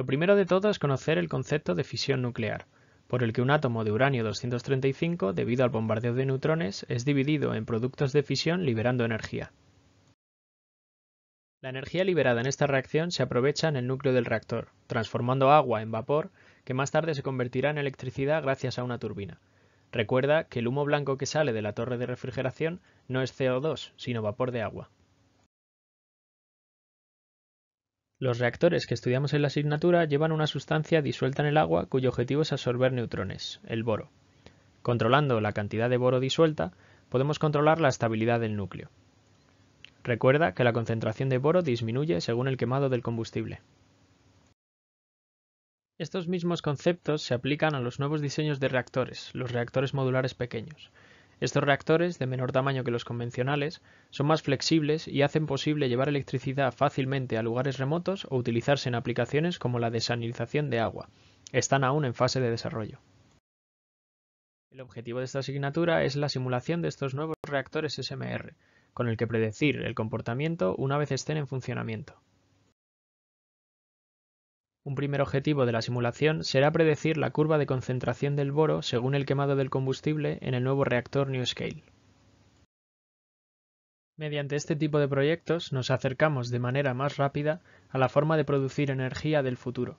Lo primero de todo es conocer el concepto de fisión nuclear, por el que un átomo de uranio 235, debido al bombardeo de neutrones, es dividido en productos de fisión liberando energía. La energía liberada en esta reacción se aprovecha en el núcleo del reactor, transformando agua en vapor que más tarde se convertirá en electricidad gracias a una turbina. Recuerda que el humo blanco que sale de la torre de refrigeración no es CO2, sino vapor de agua. Los reactores que estudiamos en la asignatura llevan una sustancia disuelta en el agua cuyo objetivo es absorber neutrones, el boro. Controlando la cantidad de boro disuelta, podemos controlar la estabilidad del núcleo. Recuerda que la concentración de boro disminuye según el quemado del combustible. Estos mismos conceptos se aplican a los nuevos diseños de reactores, los reactores modulares pequeños. Estos reactores, de menor tamaño que los convencionales, son más flexibles y hacen posible llevar electricidad fácilmente a lugares remotos o utilizarse en aplicaciones como la desalinización de agua. Están aún en fase de desarrollo. El objetivo de esta asignatura es la simulación de estos nuevos reactores SMR, con el que predecir el comportamiento una vez estén en funcionamiento. Un primer objetivo de la simulación será predecir la curva de concentración del boro según el quemado del combustible en el nuevo reactor NewScale. Mediante este tipo de proyectos nos acercamos de manera más rápida a la forma de producir energía del futuro.